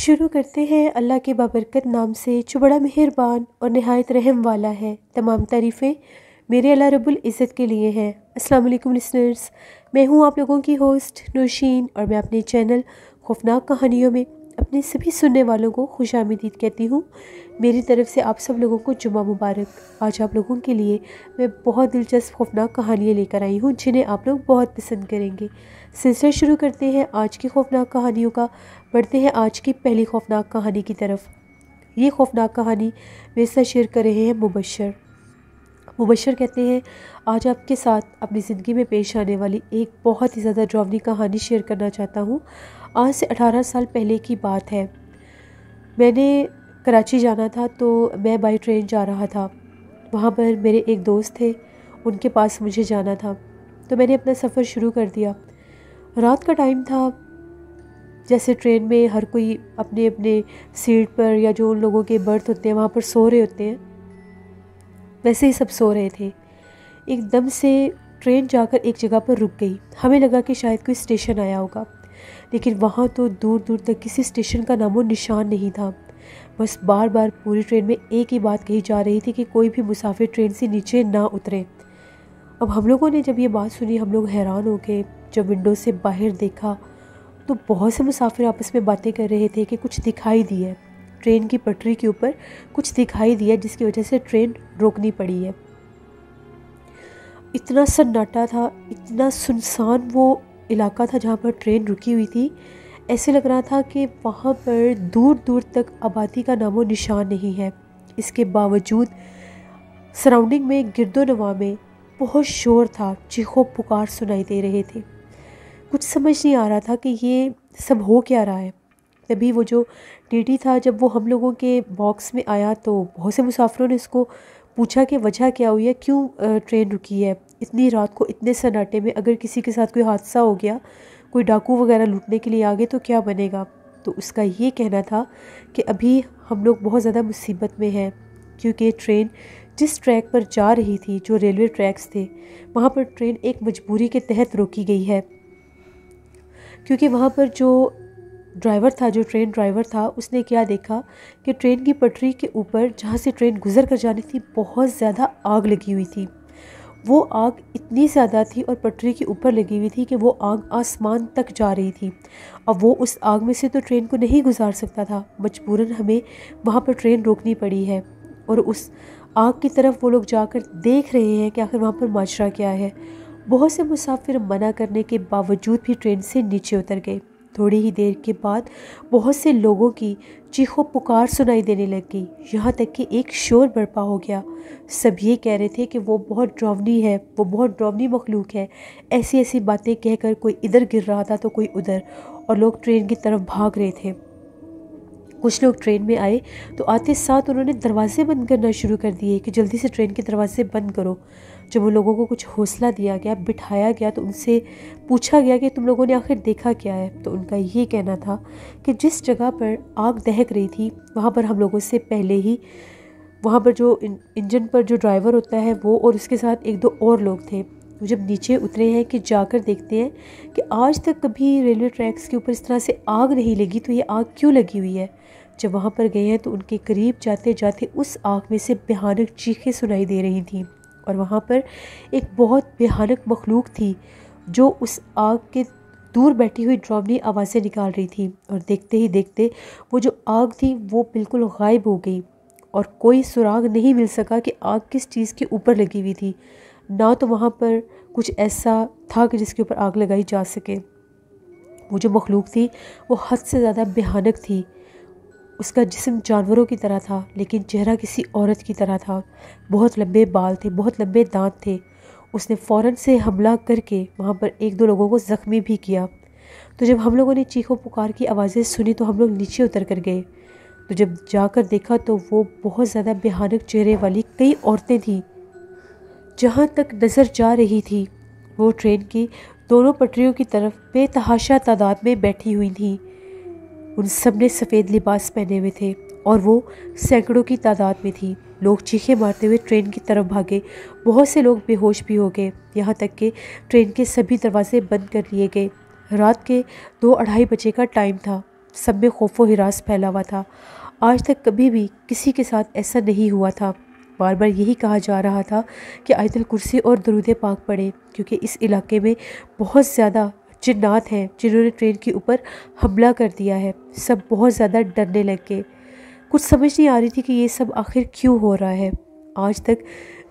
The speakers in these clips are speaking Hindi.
शुरू करते हैं अल्लाह के बाबरकत नाम से जो बड़ा मेहरबान और नहायत रहम वाला है तमाम तारीफ़ें मेरे अल्लाह रब्बुल इज़्ज़त के लिए हैं अस्सलाम वालेकुम लिसनर्स मैं हूँ आप लोगों की होस्ट नौशीन और मैं अपने चैनल खौफनाक कहानियों में अपने सभी सुनने वालों को खुश आमदीद कहती हूँ मेरी तरफ़ से आप सब लोगों को जुमा मुबारक आज आप लोगों के लिए मैं बहुत दिलचस्प खौफनाक कहानियाँ लेकर आई हूँ जिन्हें आप लोग बहुत पसंद करेंगे सिलसिला शुरू करते हैं आज की खौफनाक कहानियों का बढ़ते हैं आज की पहली खौफनाक कहानी की तरफ ये खौफनाक कहानी मेरे साथ शेयर कर रहे हैं मुबशर मुबशर कहते हैं आज आपके साथ अपनी ज़िंदगी में पेश आने वाली एक बहुत ही ज़्यादा ड्रावनी कहानी शेयर करना चाहता हूँ आज से 18 साल पहले की बात है मैंने कराची जाना था तो मैं बाई ट्रेन जा रहा था वहाँ पर मेरे एक दोस्त थे उनके पास मुझे जाना था तो मैंने अपना सफ़र शुरू कर दिया रात का टाइम था जैसे ट्रेन में हर कोई अपने अपने सीट पर या जो उन लोगों के बर्थ होते हैं वहाँ पर सो रहे होते हैं वैसे ही सब सो रहे थे एकदम से ट्रेन जाकर एक जगह पर रुक गई हमें लगा कि शायद कोई स्टेशन आया होगा लेकिन वहाँ तो दूर दूर तक किसी स्टेशन का नामो निशान नहीं था बस बार बार पूरी ट्रेन में एक ही बात कही जा रही थी कि कोई भी मुसाफिर ट्रेन से नीचे ना उतरे अब हम लोगों ने जब ये बात सुनी हम लोग हैरान हो गए जब विंडो से बाहर देखा तो बहुत से मुसाफिर आपस में बातें कर रहे थे कि कुछ दिखाई है ट्रेन की पटरी के ऊपर कुछ दिखाई दिया जिसकी वजह से ट्रेन रोकनी पड़ी है इतना सन्नाटा था इतना सुनसान वो इलाका था जहाँ पर ट्रेन रुकी हुई थी ऐसे लग रहा था कि वहाँ पर दूर दूर तक आबादी का नामो निशान नहीं है इसके बावजूद सराउंडिंग में गिरदोनवा में बहुत शोर था चीखों पुकार सुनाई दे रहे थे कुछ समझ नहीं आ रहा था कि ये सब हो क्या रहा है तभी वो जो टी था जब वो हम लोगों के बॉक्स में आया तो बहुत से मुसाफिरों ने इसको पूछा कि वजह क्या हुई है क्यों ट्रेन रुकी है इतनी रात को इतने सन्नाटे में अगर किसी के साथ कोई हादसा हो गया कोई डाकू वगैरह लूटने के लिए आ गए तो क्या बनेगा तो उसका ये कहना था कि अभी हम लोग बहुत ज़्यादा मुसीबत में हैं क्योंकि ट्रेन जिस ट्रैक पर जा रही थी जो रेलवे ट्रैक्स थे वहाँ पर ट्रेन एक मजबूरी के तहत रोकी गई है क्योंकि वहाँ पर जो ड्राइवर था जो ट्रेन ड्राइवर था उसने क्या देखा कि ट्रेन की पटरी के ऊपर जहाँ से ट्रेन गुजर कर जानी थी बहुत ज़्यादा आग लगी हुई थी वो आग इतनी ज़्यादा थी और पटरी के ऊपर लगी हुई थी कि वो आग आसमान तक जा रही थी अब वो उस आग में से तो ट्रेन को नहीं गुजार सकता था मजबूरन हमें वहाँ पर ट्रेन रोकनी पड़ी है और उस आग की तरफ वो लोग जाकर देख रहे हैं कि आखिर वहाँ पर माजरा क्या है बहुत से मुसाफिर मना करने के बावजूद भी ट्रेन से नीचे उतर गए थोड़ी ही देर के बाद बहुत से लोगों की चीखों पुकार सुनाई देने लगी यहाँ तक कि एक शोर बर्पा हो गया सब ये कह रहे थे कि वो बहुत ड्रावनी है वो बहुत ड्रावनी मखलूक है ऐसी ऐसी बातें कहकर कोई इधर गिर रहा था तो कोई उधर और लोग ट्रेन की तरफ भाग रहे थे कुछ लोग ट्रेन में आए तो आते साथ उन्होंने दरवाजे बंद करना शुरू कर दिए कि जल्दी से ट्रेन के दरवाजे बंद करो जब उन लोगों को कुछ हौसला दिया गया बिठाया गया तो उनसे पूछा गया कि तुम लोगों ने आखिर देखा क्या है तो उनका ये कहना था कि जिस जगह पर आग दहक रही थी वहाँ पर हम लोगों से पहले ही वहाँ पर जो इंजन पर जो ड्राइवर होता है वो और उसके साथ एक दो और लोग थे जब नीचे उतरे हैं कि जाकर देखते हैं कि आज तक कभी रेलवे ट्रैक्स के ऊपर इस तरह से आग नहीं लगी तो ये आग क्यों लगी हुई है जब वहाँ पर गए हैं तो उनके करीब जाते जाते उस आग में से भयानक चीखें सुनाई दे रही थी और वहाँ पर एक बहुत भयानक मखलूक थी जो उस आग के दूर बैठी हुई ड्रावनी आवाज़ें निकाल रही थी और देखते ही देखते वो जो आग थी वो बिल्कुल गायब हो गई और कोई सुराग नहीं मिल सका कि आग किस चीज़ के ऊपर लगी हुई थी ना तो वहाँ पर कुछ ऐसा था कि जिसके ऊपर आग लगाई जा सके वो जो मखलूक थी वो हद से ज़्यादा भयानक थी उसका जिसम जानवरों की तरह था लेकिन चेहरा किसी औरत की तरह था बहुत लंबे बाल थे बहुत लंबे दांत थे उसने फ़ौर से हमला करके वहाँ पर एक दो लोगों को ज़ख्मी भी किया तो जब हम लोगों ने चीखों पुकार की आवाज़ें सुनी तो हम लोग नीचे उतर कर गए तो जब जाकर देखा तो वो बहुत ज़्यादा भयानक चेहरे वाली कई औरतें थीं जहाँ तक नज़र जा रही थी वो ट्रेन की दोनों पटरियों की तरफ बेतहाशा तादाद में बैठी हुई थी उन सब ने सफ़ेद लिबास पहने हुए थे और वो सैकड़ों की तादाद में थी लोग चीखे मारते हुए ट्रेन की तरफ भागे बहुत से लोग बेहोश भी हो गए यहाँ तक कि ट्रेन के सभी दरवाजे बंद कर लिए गए रात के दो अढ़ाई बजे का टाइम था सब में खौफ व हिरास फैला हुआ था आज तक कभी भी किसी के साथ ऐसा नहीं हुआ था बार बार यही कहा जा रहा था कि आयतल कुर्सी और दरूद पाक पड़े क्योंकि इस इलाके में बहुत ज़्यादा जिन्नात हैं जिन्होंने ट्रेन के ऊपर हमला कर दिया है सब बहुत ज़्यादा डरने लग गए कुछ समझ नहीं आ रही थी कि ये सब आखिर क्यों हो रहा है आज तक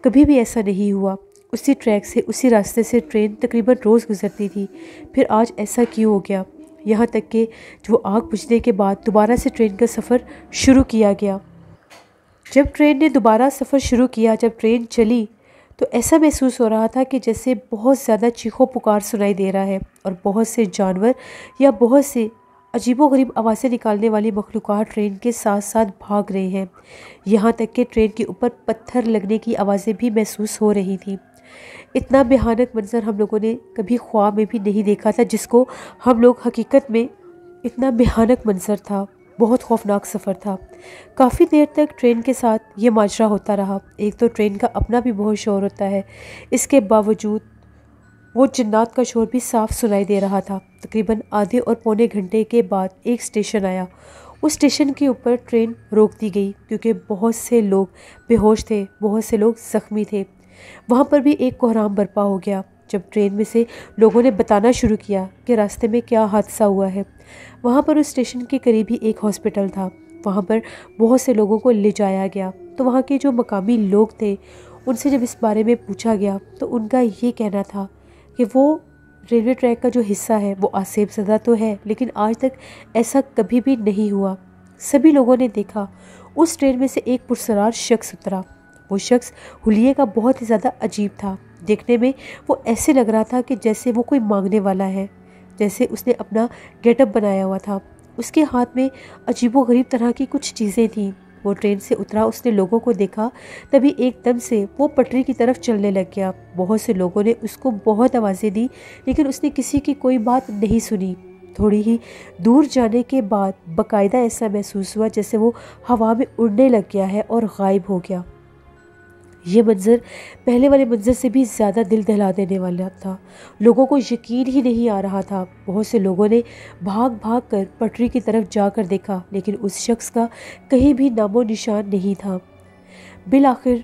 कभी भी ऐसा नहीं हुआ उसी ट्रैक से उसी रास्ते से ट्रेन तकरीबन रोज़ गुजरती थी फिर आज ऐसा क्यों हो गया यहाँ तक कि जो आग बुझने के बाद दोबारा से ट्रेन का सफ़र शुरू किया गया जब ट्रेन ने दोबारा सफ़र शुरू किया जब ट्रेन चली तो ऐसा महसूस हो रहा था कि जैसे बहुत ज़्यादा चीखों पुकार सुनाई दे रहा है और बहुत से जानवर या बहुत से अजीबोगरीब आवाज़ें निकालने वाली मखलूक ट्रेन के साथ साथ भाग रहे हैं यहाँ तक कि ट्रेन के ऊपर पत्थर लगने की आवाज़ें भी महसूस हो रही थी इतना भयानक मंजर हम लोगों ने कभी ख्वाब में भी नहीं देखा था जिसको हम लोग हकीकत में इतना भयानक मंजर था बहुत खौफनाक सफ़र था काफ़ी देर तक ट्रेन के साथ ये माजरा होता रहा एक तो ट्रेन का अपना भी बहुत शोर होता है इसके बावजूद वो जन्नात का शोर भी साफ सुनाई दे रहा था तकरीबन आधे और पौने घंटे के बाद एक स्टेशन आया उस स्टेशन के ऊपर ट्रेन रोक दी गई क्योंकि बहुत से लोग बेहोश थे बहुत से लोग ज़ख्मी थे वहाँ पर भी एक कोहराम बर्पा हो गया जब ट्रेन में से लोगों ने बताना शुरू किया कि रास्ते में क्या हादसा हुआ है वहाँ पर उस स्टेशन के करीब ही एक हॉस्पिटल था वहाँ पर बहुत से लोगों को ले जाया गया तो वहाँ के जो मकामी लोग थे उनसे जब इस बारे में पूछा गया तो उनका ये कहना था कि वो रेलवे ट्रैक का जो हिस्सा है वो आसेब सदा तो है लेकिन आज तक ऐसा कभी भी नहीं हुआ सभी लोगों ने देखा उस ट्रेन में से एक पुरसरार शख्स उतरा वो शख्स हुलिये का बहुत ही ज़्यादा अजीब था देखने में वो ऐसे लग रहा था कि जैसे वो कोई मांगने वाला है जैसे उसने अपना गेटअप बनाया हुआ था उसके हाथ में अजीबोगरीब तरह की कुछ चीज़ें थीं वो ट्रेन से उतरा उसने लोगों को देखा तभी एकदम से वो पटरी की तरफ चलने लग गया बहुत से लोगों ने उसको बहुत आवाज़ें दी लेकिन उसने किसी की कोई बात नहीं सुनी थोड़ी ही दूर जाने के बाद बकायदा ऐसा महसूस हुआ जैसे वो हवा में उड़ने लग गया है और गायब हो गया ये मंज़र पहले वाले मंज़र से भी ज़्यादा दिल दहला देने वाला था लोगों को यकीन ही नहीं आ रहा था बहुत से लोगों ने भाग भाग कर पटरी की तरफ जाकर देखा लेकिन उस शख्स का कहीं भी नामो निशान नहीं था बिल आखिर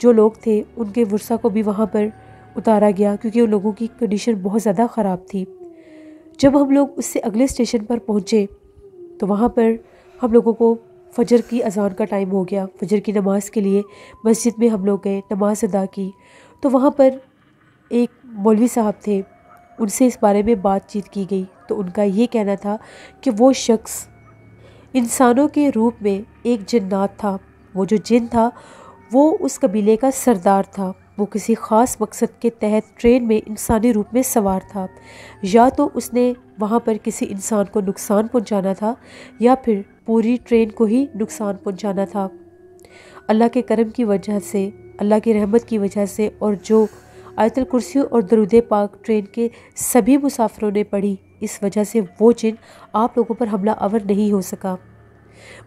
जो लोग थे उनके वर्षा को भी वहाँ पर उतारा गया क्योंकि उन लोगों की कंडीशन बहुत ज़्यादा ख़राब थी जब हम लोग उससे अगले स्टेशन पर पहुँचे तो वहाँ पर हम लोगों को फ़जर की अजान का टाइम हो गया फ़जर की नमाज़ के लिए मस्जिद में हम लोग गए नमाज़ अदा की तो वहाँ पर एक मौलवी साहब थे उनसे इस बारे में बातचीत की गई तो उनका ये कहना था कि वो शख्स इंसानों के रूप में एक जन्नात था वो जो जिन था वो उस कबीले का सरदार था वो किसी ख़ास मकसद के तहत ट्रेन में इंसानी रूप में सवार था या तो उसने वहाँ पर किसी इंसान को नुकसान पहुँचाना था या फिर पूरी ट्रेन को ही नुकसान पहुंचाना था अल्लाह के करम की वजह से अल्लाह की रहमत की वजह से और जो आयतल कुर्सी और दरुद पाक ट्रेन के सभी मुसाफरों ने पढ़ी इस वजह से वो जिन आप लोगों पर हमला अवर नहीं हो सका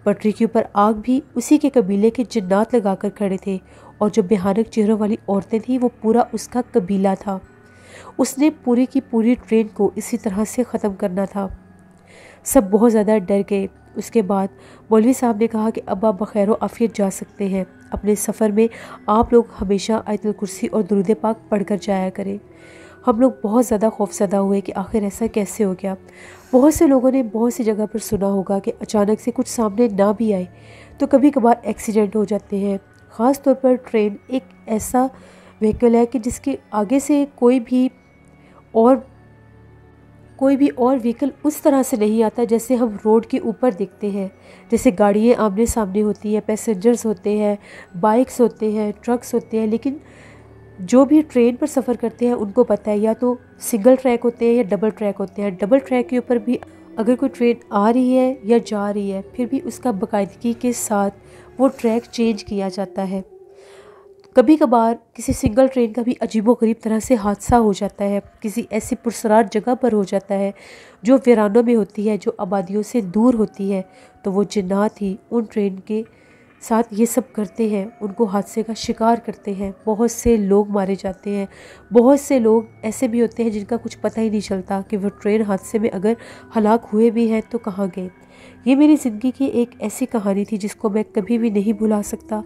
पटरी के ऊपर आग भी उसी के कबीले के जन्नात लगाकर खड़े थे और जो भयानक चेहरों वाली औरतें थीं वो पूरा उसका कबीला था उसने पूरी की पूरी ट्रेन को इसी तरह से ख़त्म करना था सब बहुत ज़्यादा डर गए उसके बाद मौलवी साहब ने कहा कि अब आप बखैर आफियत जा सकते हैं अपने सफ़र में आप लोग हमेशा आयतल कुर्सी और दुरुद पाक पढ़ कर जाया करें हम लोग बहुत ज़्यादा खौफजदा हुए कि आखिर ऐसा कैसे हो गया बहुत से लोगों ने बहुत सी जगह पर सुना होगा कि अचानक से कुछ सामने ना भी आए तो कभी कभार एक्सीडेंट हो जाते हैं ख़ास तौर पर ट्रेन एक ऐसा व्हीकल है कि जिसके आगे से कोई भी और कोई भी और व्हीकल उस तरह से नहीं आता जैसे हम रोड के ऊपर देखते हैं जैसे गाड़ियाँ आमने सामने होती हैं पैसेंजर्स होते हैं बाइक्स होते हैं ट्रक्स होते हैं लेकिन जो भी ट्रेन पर सफ़र करते हैं उनको पता है या तो सिंगल ट्रैक होते हैं या डबल ट्रैक होते हैं डबल ट्रैक के ऊपर भी अगर कोई ट्रेन आ रही है या जा रही है फिर भी उसका बाकायदगी के साथ वो ट्रैक चेंज किया जाता है कभी कभार किसी सिंगल ट्रेन का भी अजीबोगरीब तरह से हादसा हो जाता है किसी ऐसी पुरसरार जगह पर हो जाता है जो वीरानों में होती है जो आबादियों से दूर होती है तो वो जिन्नात ही उन ट्रेन के साथ ये सब करते हैं उनको हादसे का शिकार करते हैं बहुत से लोग मारे जाते हैं बहुत से लोग ऐसे भी होते हैं जिनका कुछ पता ही नहीं चलता कि वो ट्रेन हादसे में अगर हलाक हुए भी हैं तो कहाँ गए ये मेरी ज़िंदगी की एक ऐसी कहानी थी जिसको मैं कभी भी नहीं भुला सकता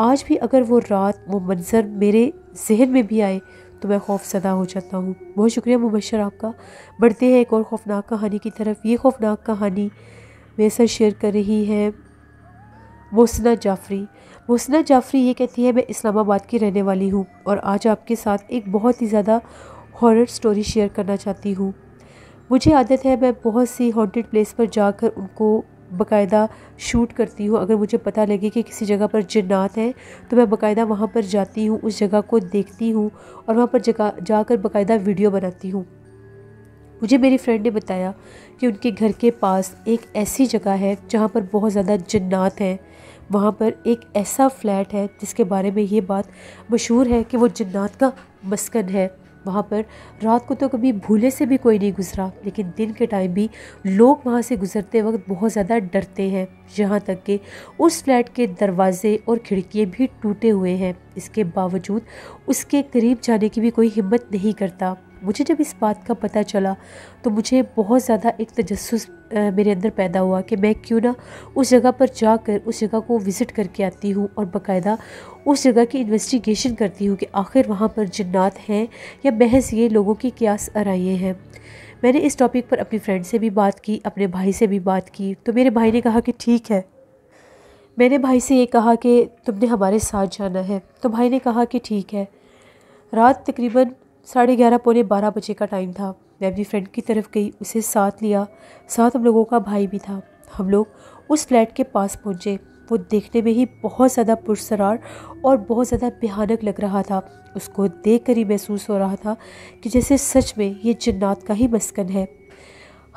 आज भी अगर वो रात वो मंज़र मेरे जहन में भी आए तो मैं सदा हो जाता हूँ बहुत शुक्रिया मुबशर आपका बढ़ते हैं एक और खौफनाक कहानी की तरफ ये खौफनाक कहानी मेरे साथ शेयर कर रही है मोसना जाफरी मोसना जाफरी ये कहती है मैं इस्लामाबाद की रहने वाली हूँ और आज आपके साथ एक बहुत ही ज़्यादा हॉरर स्टोरी शेयर करना चाहती हूँ मुझे आदत है मैं बहुत सी हॉन्टेड प्लेस पर जाकर उनको बाकायदा शूट करती हूँ अगर मुझे पता लगे कि किसी जगह पर जन्नात है तो मैं बाकायदा वहाँ पर जाती हूँ उस जगह को देखती हूँ और वहाँ पर जगह जाकर बकायदा वीडियो बनाती हूँ मुझे मेरी फ्रेंड ने बताया कि उनके घर के पास एक ऐसी जगह है जहाँ पर बहुत ज़्यादा जन्नात है वहाँ पर एक ऐसा फ्लैट है जिसके बारे में ये बात मशहूर है कि वो जन्नात का मस्कन है वहाँ पर रात को तो कभी भूले से भी कोई नहीं गुजरा लेकिन दिन के टाइम भी लोग वहाँ से गुजरते वक्त बहुत ज़्यादा डरते हैं यहाँ तक कि उस फ्लैट के दरवाजे और खिड़कियाँ भी टूटे हुए हैं इसके बावजूद उसके करीब जाने की भी कोई हिम्मत नहीं करता मुझे जब इस बात का पता चला तो मुझे बहुत ज़्यादा एक तजस्स मेरे अंदर पैदा हुआ कि मैं क्यों ना उस जगह पर जाकर उस जगह को विज़िट करके आती हूँ और बकायदा उस जगह की इन्वेस्टिगेशन करती हूँ कि आखिर वहाँ पर जन्नात हैं या बहस ये लोगों की क्या आरइें हैं मैंने इस टॉपिक पर अपनी फ्रेंड से भी बात की अपने भाई से भी बात की तो मेरे भाई ने कहा कि ठीक है मैंने भाई से ये कहा कि तुमने हमारे साथ जाना है तो भाई ने कहा कि ठीक है रात तकरीबन साढ़े ग्यारह पौने बारह बजे का टाइम था मैं अपनी फ्रेंड की तरफ गई उसे साथ लिया साथ हम लोगों का भाई भी था हम लोग उस फ्लैट के पास पहुँचे वो देखने में ही बहुत ज़्यादा पुरसरार और बहुत ज़्यादा भयानक लग रहा था उसको देख कर ही महसूस हो रहा था कि जैसे सच में ये जन्नात का ही मस्कन है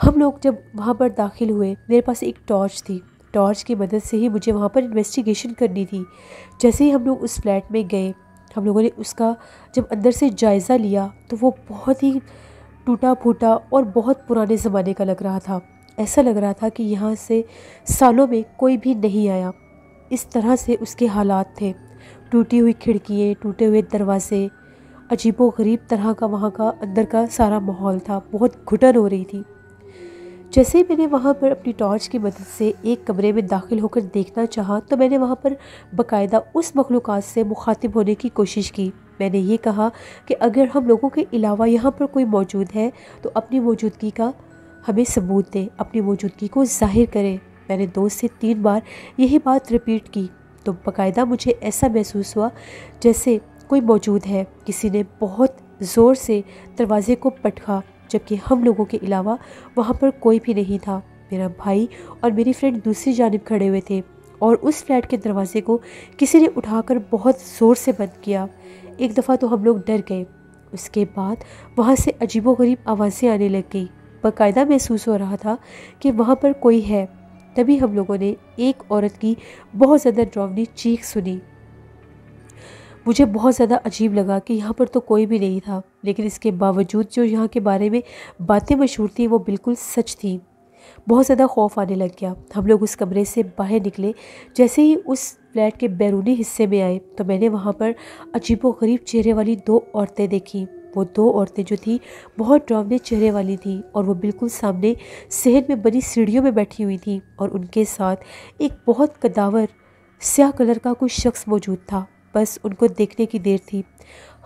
हम लोग जब वहाँ पर दाखिल हुए मेरे पास एक टॉर्च थी टॉर्च की मदद से ही मुझे वहाँ पर इन्वेस्टिगेशन करनी थी जैसे ही हम लोग उस फ्लैट में गए हम लोगों ने उसका जब अंदर से जायज़ा लिया तो वो बहुत ही टूटा फूटा और बहुत पुराने ज़माने का लग रहा था ऐसा लग रहा था कि यहाँ से सालों में कोई भी नहीं आया इस तरह से उसके हालात थे टूटी हुई खिड़कियाँ टूटे हुए दरवाज़े अजीबो गरीब तरह का वहाँ का अंदर का सारा माहौल था बहुत घुटन हो रही थी जैसे ही मैंने वहाँ पर अपनी टॉर्च की मदद से एक कमरे में दाखिल होकर देखना चाहा तो मैंने वहाँ पर बकायदा उस मखलूक से मुखातिब होने की कोशिश की मैंने ये कहा कि अगर हम लोगों के अलावा यहाँ पर कोई मौजूद है तो अपनी मौजूदगी का हमें सबूत दें अपनी मौजूदगी को जाहिर करें मैंने दो से तीन बार यही बात रिपीट की तो बाकायदा मुझे ऐसा महसूस हुआ जैसे कोई मौजूद है किसी ने बहुत ज़ोर से दरवाजे को पटखा जबकि हम लोगों के अलावा वहाँ पर कोई भी नहीं था मेरा भाई और मेरी फ्रेंड दूसरी जानब खड़े हुए थे और उस फ्लैट के दरवाजे को किसी ने उठाकर बहुत ज़ोर से बंद किया एक दफ़ा तो हम लोग डर गए उसके बाद वहाँ से अजीबोगरीब आवाज़ें आने लग गई बाकायदा महसूस हो रहा था कि वहाँ पर कोई है तभी हम लोगों ने एक औरत की बहुत ज़्यादा डरावनी चीख सुनी मुझे बहुत ज़्यादा अजीब लगा कि यहाँ पर तो कोई भी नहीं था लेकिन इसके बावजूद जो यहाँ के बारे में बातें मशहूर थी वो बिल्कुल सच थी बहुत ज़्यादा खौफ आने लग गया हम लोग उस कमरे से बाहर निकले जैसे ही उस फ्लैट के बैरूनी हिस्से में आए तो मैंने वहाँ पर अजीब गरीब चेहरे वाली दो औरतें देखी वो दो औरतें जो थी बहुत डरावने चेहरे वाली थी और वो बिल्कुल सामने सेहन में बनी सीढ़ियों में बैठी हुई थी और उनके साथ एक बहुत कदावर स्या कलर का कुछ शख्स मौजूद था बस उनको देखने की देर थी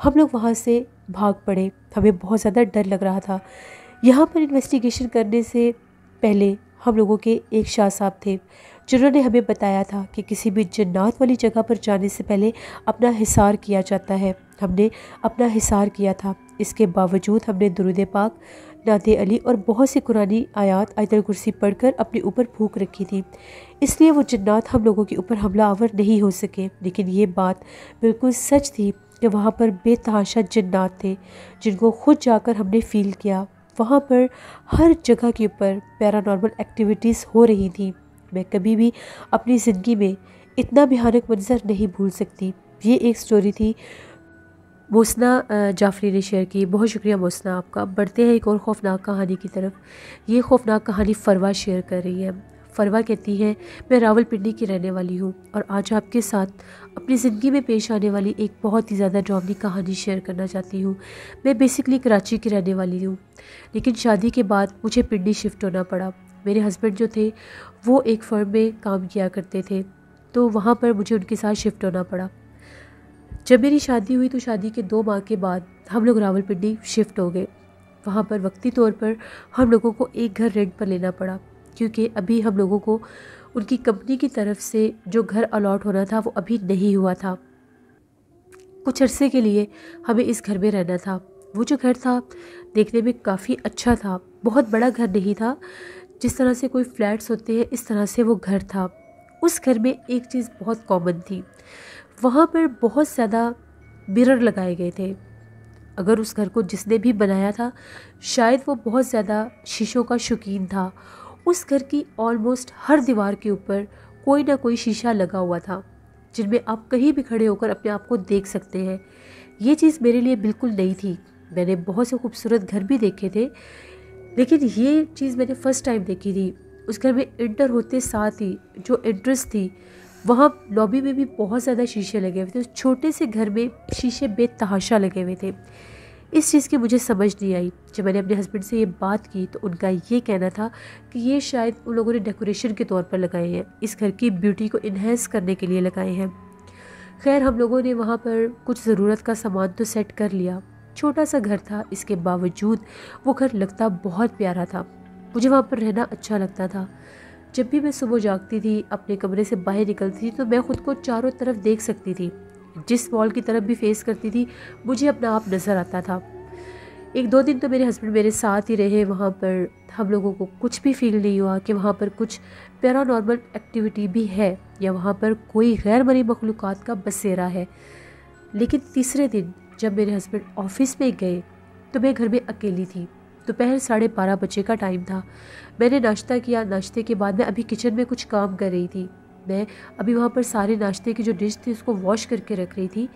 हम लोग वहाँ से भाग पड़े हमें बहुत ज़्यादा डर लग रहा था यहाँ पर इन्वेस्टिगेशन करने से पहले हम लोगों के एक शाह साहब थे जिन्होंने हमें बताया था कि किसी भी जन्नात वाली जगह पर जाने से पहले अपना हिसार किया जाता है हमने अपना हिसार किया था इसके बावजूद हमने दुरुद पाक नात अली और बहुत सी कुरानी आयात आयतल कुर्सी पढ़कर अपने ऊपर भूख रखी थी इसलिए वो जन्नात हम लोगों के ऊपर हमला आवर नहीं हो सके लेकिन ये बात बिल्कुल सच थी कि वहाँ पर बेतहाशा जन्नात थे जिनको खुद जाकर हमने फील किया वहाँ पर हर जगह के ऊपर पैरानॉर्मल एक्टिविटीज़ हो रही थी मैं कभी भी अपनी ज़िंदगी में इतना भयानक मंजर नहीं भूल सकती ये एक स्टोरी थी मोसना जाफरी ने शेयर की बहुत शुक्रिया मोसना आपका बढ़ते हैं एक और खौफनाक कहानी की तरफ ये खौफनाक कहानी फरवा शेयर कर रही है फरवा कहती है मैं रावलपिंडी की रहने वाली हूँ और आज आपके साथ अपनी ज़िंदगी में पेश आने वाली एक बहुत ही ज़्यादा ड्रामनी कहानी शेयर करना चाहती हूँ मैं बेसिकली कराची की रहने वाली हूँ लेकिन शादी के बाद मुझे पिंडी शिफ्ट होना पड़ा मेरे हस्बैंड जो थे वो एक फर्म में काम किया करते थे तो वहाँ पर मुझे उनके साथ शिफ्ट होना पड़ा जब मेरी शादी हुई तो शादी के दो माह के बाद हम लोग रावलपिंडी शिफ्ट हो गए वहाँ पर वक्ती तौर पर हम लोगों को एक घर रेंट पर लेना पड़ा क्योंकि अभी हम लोगों को उनकी कंपनी की तरफ से जो घर अलॉट होना था वो अभी नहीं हुआ था कुछ अरसे के लिए हमें इस घर में रहना था वो जो घर था देखने में काफ़ी अच्छा था बहुत बड़ा घर नहीं था जिस तरह से कोई फ्लैट्स होते हैं इस तरह से वो घर था उस घर में एक चीज़ बहुत कॉमन थी वहाँ पर बहुत ज़्यादा मिरर लगाए गए थे अगर उस घर को जिसने भी बनाया था शायद वो बहुत ज़्यादा शीशों का शौकीन था उस घर की ऑलमोस्ट हर दीवार के ऊपर कोई ना कोई शीशा लगा हुआ था जिनमें आप कहीं भी खड़े होकर अपने आप को देख सकते हैं ये चीज़ मेरे लिए बिल्कुल नई थी मैंने बहुत से खूबसूरत घर भी देखे थे लेकिन ये चीज़ मैंने फ़र्स्ट टाइम देखी थी उस घर में इंटर होते साथ ही जो एंट्रेंस थी वहाँ लॉबी में भी बहुत ज़्यादा शीशे लगे हुए थे उस छोटे से घर में शीशे बेतहाशा लगे हुए थे इस चीज़ की मुझे समझ नहीं आई जब मैंने अपने हस्बैंड से ये बात की तो उनका ये कहना था कि ये शायद उन लोगों ने डेकोरेशन के तौर पर लगाए हैं इस घर की ब्यूटी को इन्हेंस करने के लिए लगाए हैं खैर हम लोगों ने वहाँ पर कुछ ज़रूरत का सामान तो सेट कर लिया छोटा सा घर था इसके बावजूद वो घर लगता बहुत प्यारा था मुझे वहाँ पर रहना अच्छा लगता था जब भी मैं सुबह जागती थी अपने कमरे से बाहर निकलती थी तो मैं ख़ुद को चारों तरफ देख सकती थी जिस वॉल की तरफ भी फेस करती थी मुझे अपना आप नज़र आता था एक दो दिन तो मेरे हस्बैंड मेरे साथ ही रहे वहाँ पर हम लोगों को कुछ भी फील नहीं हुआ कि वहाँ पर कुछ पैरानॉर्मल एक्टिविटी भी है या वहाँ पर कोई गैर मरी मखलूक का बसेरा है लेकिन तीसरे दिन जब मेरे हस्बैंड ऑफिस में गए तो मैं घर में अकेली थी दोपहर साढ़े बारह बजे का टाइम था मैंने नाश्ता किया नाश्ते के बाद मैं अभी किचन में कुछ काम कर रही थी मैं अभी वहाँ पर सारे नाश्ते की जो डिश थी उसको वॉश करके रख रही थी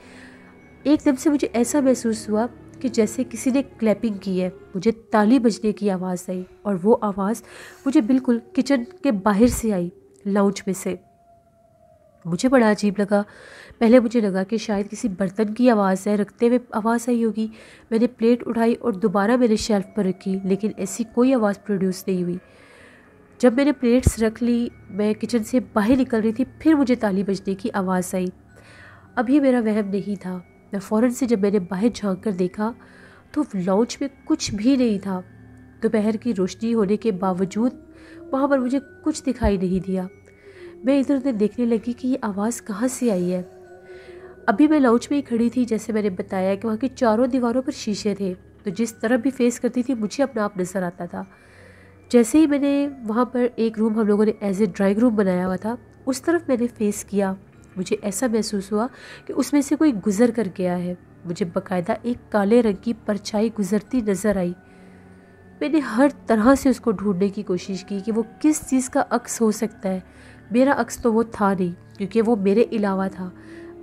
एकदम से मुझे ऐसा महसूस हुआ कि जैसे किसी ने क्लैपिंग की है मुझे ताली बजने की आवाज़ आई और वो आवाज़ मुझे बिल्कुल किचन के बाहर से आई लाउंज में से मुझे बड़ा अजीब लगा पहले मुझे लगा कि शायद किसी बर्तन की आवाज़ है रखते हुए आवाज़ आई होगी मैंने प्लेट उठाई और दोबारा मैंने शेल्फ़ पर रखी लेकिन ऐसी कोई आवाज़ प्रोड्यूस नहीं हुई जब मैंने प्लेट्स रख ली मैं किचन से बाहर निकल रही थी फिर मुझे ताली बजने की आवाज़ आई अभी मेरा वहम नहीं था मैं फ़ौर से जब मैंने बाहर झाँक कर देखा तो लॉन्च में कुछ भी नहीं था दोपहर की रोशनी होने के बावजूद वहाँ पर मुझे कुछ दिखाई नहीं दिया मैं इधर उधर देखने लगी कि ये आवाज़ कहाँ से आई है अभी मैं लाउच में ही खड़ी थी जैसे मैंने बताया कि वहाँ की चारों दीवारों पर शीशे थे तो जिस तरफ भी फेस करती थी मुझे अपना आप नज़र आता था जैसे ही मैंने वहाँ पर एक रूम हम लोगों ने एज ए ड्राइंग रूम बनाया हुआ था उस तरफ मैंने फेस किया मुझे ऐसा महसूस हुआ कि उसमें से कोई गुज़र कर गया है मुझे बकायदा एक काले रंग की परछाई गुजरती नज़र आई मैंने हर तरह से उसको ढूंढने की कोशिश की कि वो किस चीज़ का अक्स हो सकता है मेरा अक्स तो वो था नहीं क्योंकि वो मेरे अलावा था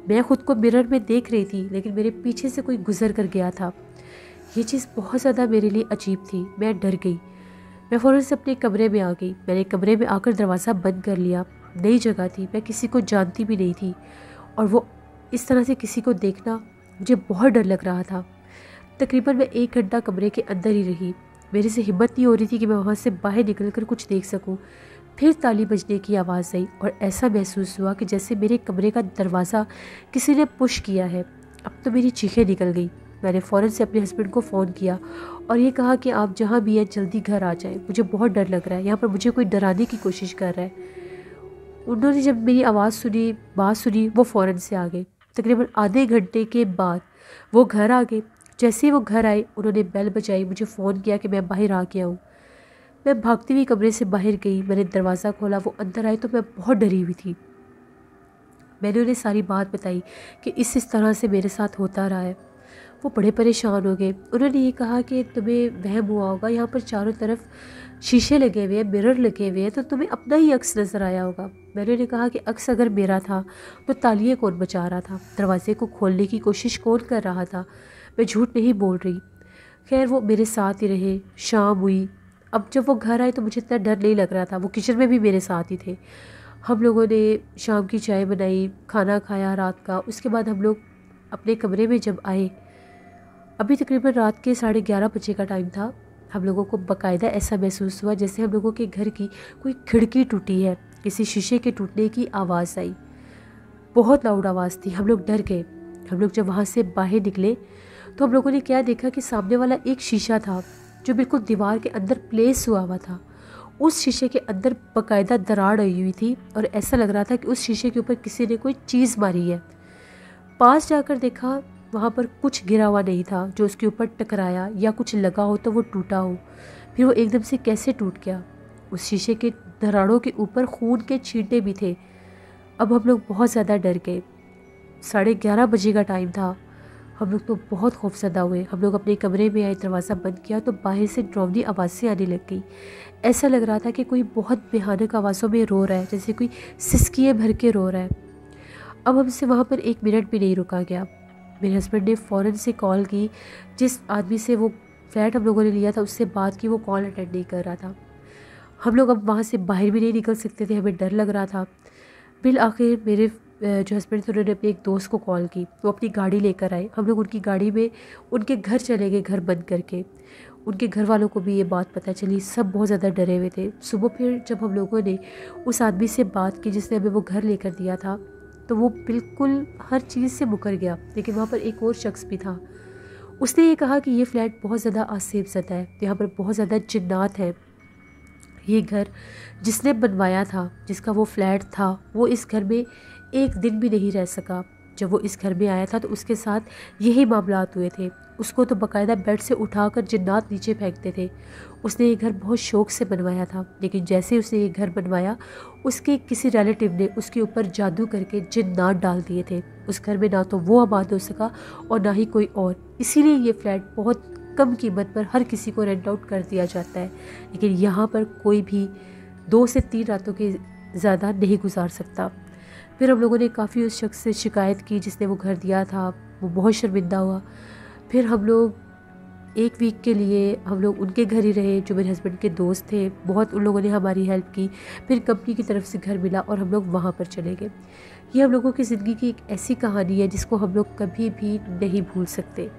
मैं ख़ुद को मिरर में देख रही थी लेकिन मेरे पीछे से कोई गुजर कर गया था ये चीज़ बहुत ज़्यादा मेरे लिए अजीब थी मैं डर गई मैं फ़ौरन से अपने कमरे में आ गई मैंने कमरे में आकर दरवाज़ा बंद कर लिया नई जगह थी मैं किसी को जानती भी नहीं थी और वो इस तरह से किसी को देखना मुझे बहुत डर लग रहा था तकरीबन मैं एक घंटा कमरे के अंदर ही रही मेरे से हिम्मत नहीं हो रही थी कि मैं वहाँ से बाहर निकल कर कुछ देख सकूँ फिर ताली बजने की आवाज़ आई और ऐसा महसूस हुआ कि जैसे मेरे कमरे का दरवाज़ा किसी ने पुश किया है अब तो मेरी चीखें निकल गई मैंने फ़ौरन से अपने हस्बैंड को फ़ोन किया और ये कहा कि आप जहाँ भी हैं जल्दी घर आ जाएं मुझे बहुत डर लग रहा है यहाँ पर मुझे कोई डराने की कोशिश कर रहा है उन्होंने जब मेरी आवाज़ सुनी बात सुनी वो फ़ौर से आ गए तकरीबन आधे घंटे के बाद वो घर आ गए जैसे ही वो घर आए उन्होंने बेल बजाई मुझे फ़ोन किया कि मैं बाहर आ गया हूँ मैं भागती हुई कमरे से बाहर गई मैंने दरवाज़ा खोला वो अंदर आई तो मैं बहुत डरी हुई थी मैंने उन्हें सारी बात बताई कि इस इस तरह से मेरे साथ होता रहा है वो बड़े परेशान हो गए उन्होंने ये कहा कि तुम्हें वहम हुआ होगा यहाँ पर चारों तरफ शीशे लगे हुए हैं मिरर लगे हुए हैं तो तुम्हें अपना ही अक्स नज़र आया होगा मैंने उन्हें कहा कि अक्स अगर मेरा था तो तालिए कौन बचा रहा था दरवाजे को खोलने की कोशिश कौन कर रहा था मैं झूठ नहीं बोल रही खैर वो मेरे साथ ही रहे शाम हुई अब जब वो घर आए तो मुझे इतना डर नहीं लग रहा था वो किचन में भी मेरे साथ ही थे हम लोगों ने शाम की चाय बनाई खाना खाया रात का उसके बाद हम लोग अपने कमरे में जब आए अभी तकरीबन रात के साढ़े ग्यारह बजे का टाइम था हम लोगों को बकायदा ऐसा महसूस हुआ जैसे हम लोगों के घर की कोई खिड़की टूटी है किसी शीशे के टूटने की आवाज़ आई बहुत लाउड आवाज़ थी हम लोग डर गए हम लोग जब वहाँ से बाहर निकले तो हम लोगों ने क्या देखा कि सामने वाला एक शीशा था जो बिल्कुल दीवार के अंदर प्लेस हुआ हुआ था उस शीशे के अंदर बाकायदा दरार आई हुई थी और ऐसा लग रहा था कि उस शीशे के ऊपर किसी ने कोई चीज़ मारी है पास जाकर देखा वहाँ पर कुछ गिरा हुआ नहीं था जो उसके ऊपर टकराया या कुछ लगा हो तो वो टूटा हो फिर वो एकदम से कैसे टूट गया उस शीशे के दराड़ों के ऊपर खून के छींटे भी थे अब हम लोग बहुत ज़्यादा डर गए साढ़े ग्यारह बजे का टाइम था हम लोग तो बहुत खौफसदा हुए हम लोग अपने कमरे में आए दरवाज़ा बंद किया तो बाहर से आवाज़ से आने लग गई ऐसा लग रहा था कि कोई बहुत बेहानक आवाज़ों में रो रहा है जैसे कोई सिसकिए भर के रो रहा है अब हमसे वहाँ पर एक मिनट भी नहीं रुका गया मेरे हस्बैंड ने फ़ौर से कॉल की जिस आदमी से वो फ्लैट हम लोगों ने लिया था उससे बात की वो कॉल अटेंड नहीं कर रहा था हम लोग अब वहाँ से बाहर भी नहीं निकल सकते थे हमें डर लग रहा था बिल आखिर मेरे जो हस्बैंड थे उन्होंने अपने एक दोस्त को कॉल की वो अपनी गाड़ी लेकर आए हम लोग उनकी गाड़ी में उनके घर चले गए घर बंद करके उनके घर वालों को भी ये बात पता चली सब बहुत ज़्यादा डरे हुए थे सुबह फिर जब हम लोगों ने उस आदमी से बात की जिसने हमें वो घर लेकर दिया था तो वो बिल्कुल हर चीज़ से मुकर गया लेकिन वहाँ पर एक और शख्स भी था उसने ये कहा कि ये फ्लैट बहुत ज़्यादा आसेब सता है यहाँ पर बहुत ज़्यादा जिन्नात है ये घर जिसने बनवाया था जिसका वो फ्लैट था वो इस घर में एक दिन भी नहीं रह सका जब वो इस घर में आया था तो उसके साथ यही मामलात हुए थे उसको तो बकायदा बेड से उठाकर जिन्नात नीचे फेंकते थे उसने ये घर बहुत शौक से बनवाया था लेकिन जैसे उसने ये घर बनवाया उसके किसी रिलेटिव ने उसके ऊपर जादू करके जिन्नात डाल दिए थे उस घर में ना तो वो आबाद हो सका और ना ही कोई और इसीलिए ये फ्लैट बहुत कम कीमत पर हर किसी को रेंट आउट कर दिया जाता है लेकिन यहाँ पर कोई भी दो से तीन रातों के ज़्यादा नहीं गुजार सकता फिर हम लोगों ने काफ़ी उस शख्स से शिकायत की जिसने वो घर दिया था वो बहुत शर्मिंदा हुआ फिर हम लोग एक वीक के लिए हम लोग उनके घर ही रहे जो मेरे हस्बैंड के दोस्त थे बहुत उन लोगों ने हमारी हेल्प की फिर कंपनी की तरफ से घर मिला और हम लोग वहाँ पर चले गए ये हम लोगों की ज़िंदगी की एक ऐसी कहानी है जिसको हम लोग कभी भी नहीं भूल सकते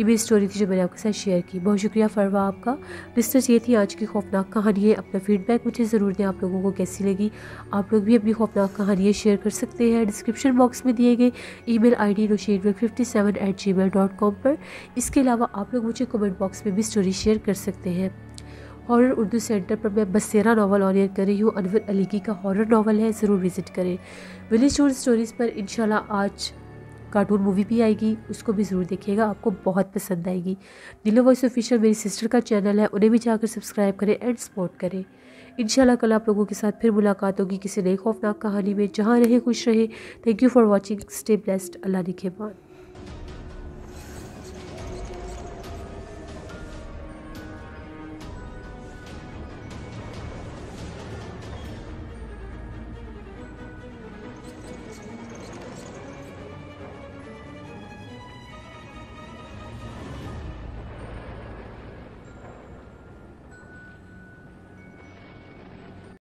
ये भी स्टोरी थी जो मैंने आपके साथ शेयर की बहुत शुक्रिया फरवा आपका लिस्टर्स ये थी आज की खौफनाक कहानी है अपना फीडबैक मुझे ज़रूर दें आप लोगों को कैसी लगी आप लोग भी अपनी खौफनाक कहानियाँ शेयर कर सकते हैं डिस्क्रिप्शन बॉक्स में दिए गए email I D fifty seven eight Gmail dot com पर इसके अलावा आप लोग मुझे कमेंट बॉक्स में भी स्टोरी शेयर कर सकते हैं हॉरर उर्दू सेंटर पर मैं बसेरा नावल ऑनियर कर रही हूँ अनवर की का हॉरर नावल है ज़रूर विज़िट करें विलेज और स्टोरीज़ पर इन आज कार्टून मूवी भी आएगी उसको भी ज़रूर देखिएगा आपको बहुत पसंद आएगी दिलो वॉइस ऑफिशियल मेरी सिस्टर का चैनल है उन्हें भी जाकर सब्सक्राइब करें एंड सपोर्ट करें इन कल आप लोगों के साथ फिर मुलाकात होगी किसी नई खौफनाक कहानी में जहाँ रहे खुश रहे thank you for watching stay blessed अल्लाह ने बात